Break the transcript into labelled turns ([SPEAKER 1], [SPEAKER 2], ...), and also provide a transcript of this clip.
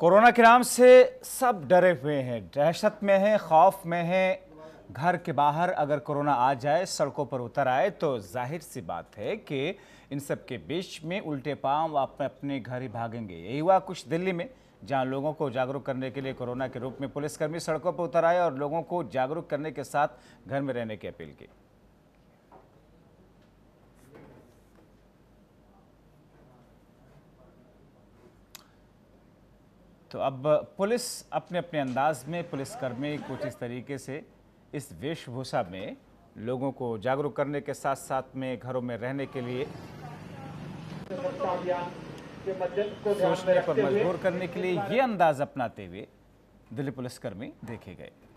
[SPEAKER 1] corona के नाम से सब डरे हुए हैं दहशत में हैं खौफ में हैं घर के बाहर अगर कोरोना आ जाए सड़कों पर उतर आए तो जाहिर सी बात है कि इन सब के बीच में उल्टे पांव आप अपने घर ही भागेंगे यही हुआ कुछ दिल्ली में जहां लोगों को जागरूक करने के लिए कोरोना के रूप में पुलिसकर्मी सड़कों पर उतर आए और लोगों को जागरूक करने के साथ घर में रहने की अपील की तो अब पुलिस अपने अपने अंदाज में पुलिसकर्मी कुछ इस तरीके से इस वेशभूषा में लोगों को जागरूक करने के साथ साथ में घरों में रहने के लिए
[SPEAKER 2] सोचने पर मजबूर करने के लिए ये
[SPEAKER 1] अंदाज अपनाते हुए दिल्ली पुलिसकर्मी देखे गए